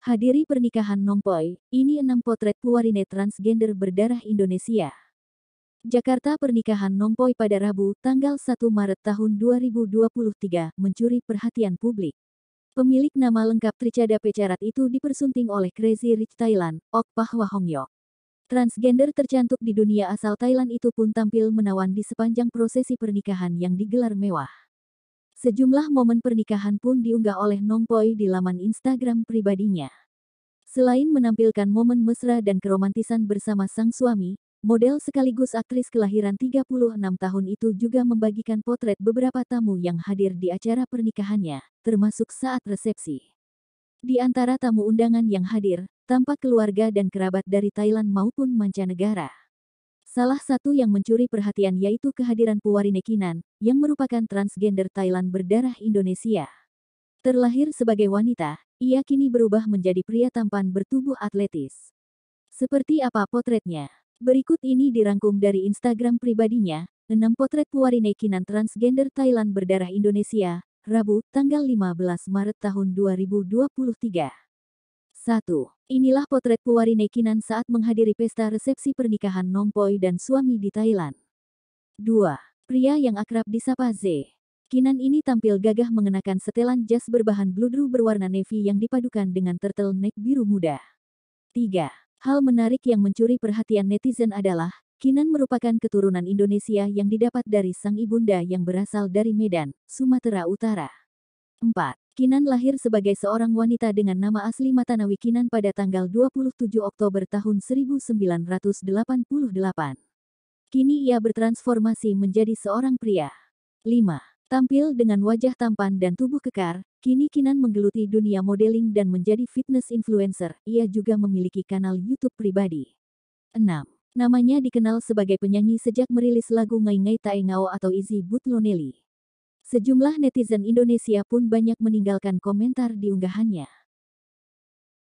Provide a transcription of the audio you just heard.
Hadiri pernikahan Nongpoi, ini enam potret pewarine transgender berdarah Indonesia. Jakarta pernikahan Nongpoi pada Rabu, tanggal 1 Maret tahun 2023, mencuri perhatian publik. Pemilik nama lengkap Tricada Pecarat itu dipersunting oleh Crazy Rich Thailand, Ok Pahwa Hongyok. Transgender tercantik di dunia asal Thailand itu pun tampil menawan di sepanjang prosesi pernikahan yang digelar mewah. Sejumlah momen pernikahan pun diunggah oleh Nongpoi di laman Instagram pribadinya. Selain menampilkan momen mesra dan keromantisan bersama sang suami, model sekaligus aktris kelahiran 36 tahun itu juga membagikan potret beberapa tamu yang hadir di acara pernikahannya, termasuk saat resepsi. Di antara tamu undangan yang hadir, tampak keluarga dan kerabat dari Thailand maupun mancanegara. Salah satu yang mencuri perhatian yaitu kehadiran Puwarine Kinan, yang merupakan transgender Thailand berdarah Indonesia. Terlahir sebagai wanita, ia kini berubah menjadi pria tampan bertubuh atletis. Seperti apa potretnya? Berikut ini dirangkum dari Instagram pribadinya, 6 potret Puwarine Kinan transgender Thailand berdarah Indonesia, Rabu, tanggal 15 Maret tahun 2023. 1. Inilah potret Puwari Kinan saat menghadiri pesta resepsi pernikahan Nongpoi dan suami di Thailand. 2. Pria yang akrab disapa Z. Kinan ini tampil gagah mengenakan setelan jas berbahan bludru berwarna navy yang dipadukan dengan turtle neck biru muda. 3. Hal menarik yang mencuri perhatian netizen adalah, Kinan merupakan keturunan Indonesia yang didapat dari sang ibunda yang berasal dari Medan, Sumatera Utara. 4. Kinan lahir sebagai seorang wanita dengan nama asli Matanawi Kinan pada tanggal 27 Oktober tahun 1988. Kini ia bertransformasi menjadi seorang pria. 5. Tampil dengan wajah tampan dan tubuh kekar, kini Kinan menggeluti dunia modeling dan menjadi fitness influencer. Ia juga memiliki kanal YouTube pribadi. 6. Namanya dikenal sebagai penyanyi sejak merilis lagu Ngai Ngai Tae Ngao atau Izzy Butlonelli. Sejumlah netizen Indonesia pun banyak meninggalkan komentar di unggahannya.